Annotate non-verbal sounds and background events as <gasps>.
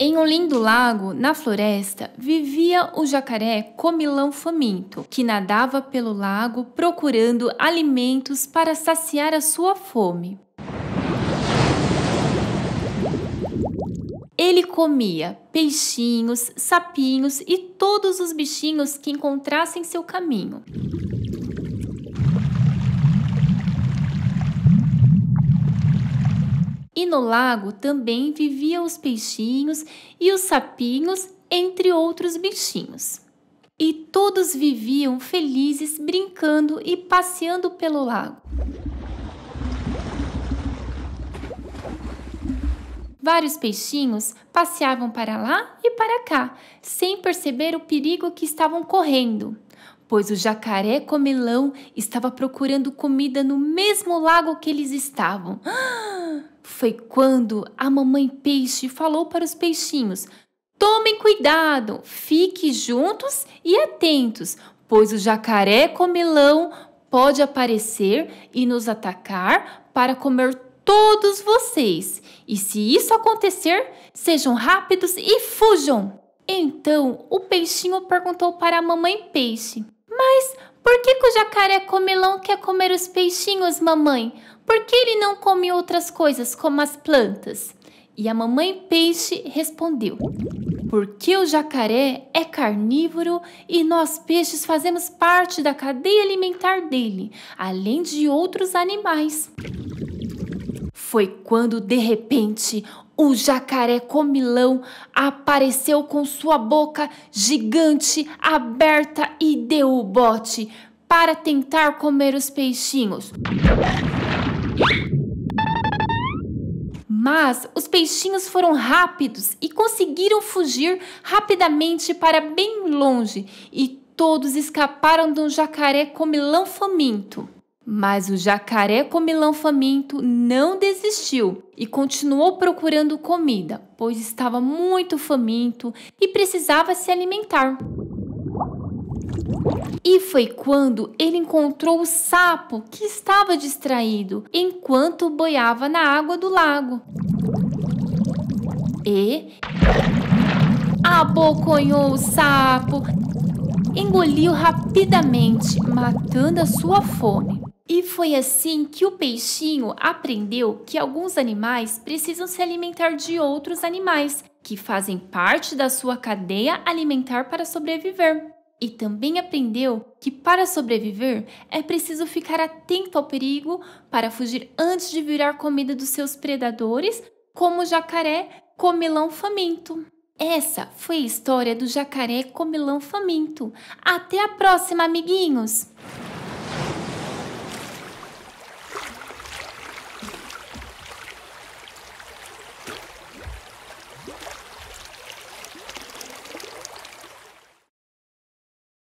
Em um lindo Lago, na floresta, vivia o jacaré comilão faminto, que nadava pelo lago procurando alimentos para saciar a sua fome. Ele comia peixinhos, sapinhos e todos os bichinhos que encontrassem seu caminho. E no lago também viviam os peixinhos e os sapinhos, entre outros bichinhos. E todos viviam felizes brincando e passeando pelo lago. Vários peixinhos passeavam para lá e para cá, sem perceber o perigo que estavam correndo, pois o jacaré comelão estava procurando comida no mesmo lago que eles estavam. <gasps> Ah! foi quando a mamãe peixe falou para os peixinhos: Tomem cuidado, fiquem juntos e atentos, pois o jacaré comelão pode aparecer e nos atacar para comer todos vocês. E se isso acontecer, sejam rápidos e fujam! Então o peixinho perguntou para a mamãe peixe: Mas por que, que o jacaré comelão quer comer os peixinhos, mamãe? Por que ele não come outras coisas, como as plantas? E a mamãe peixe respondeu: Porque o jacaré é carnívoro e nós peixes fazemos parte da cadeia alimentar dele, além de outros animais. Foi quando, de repente, o jacaré comilão apareceu com sua boca gigante aberta e deu o bote para tentar comer os peixinhos. Mas os peixinhos foram rápidos e conseguiram fugir rapidamente para bem longe, e todos escaparam de um jacaré comilão faminto. Mas o jacaré comilão faminto não desistiu e continuou procurando comida, pois estava muito faminto e precisava se alimentar. E foi quando ele encontrou o sapo que estava distraído enquanto boiava na água do lago. E abocanhou o sapo, engoliu rapidamente, matando a sua fome. E foi assim que o peixinho aprendeu que alguns animais precisam se alimentar de outros animais, que fazem parte da sua cadeia alimentar para sobreviver. E também aprendeu que para sobreviver é preciso ficar atento ao perigo para fugir antes de virar comida dos seus predadores, como o jacaré comelão faminto. Essa foi a história do jacaré comelão faminto. Até a próxima, amiguinhos! Thank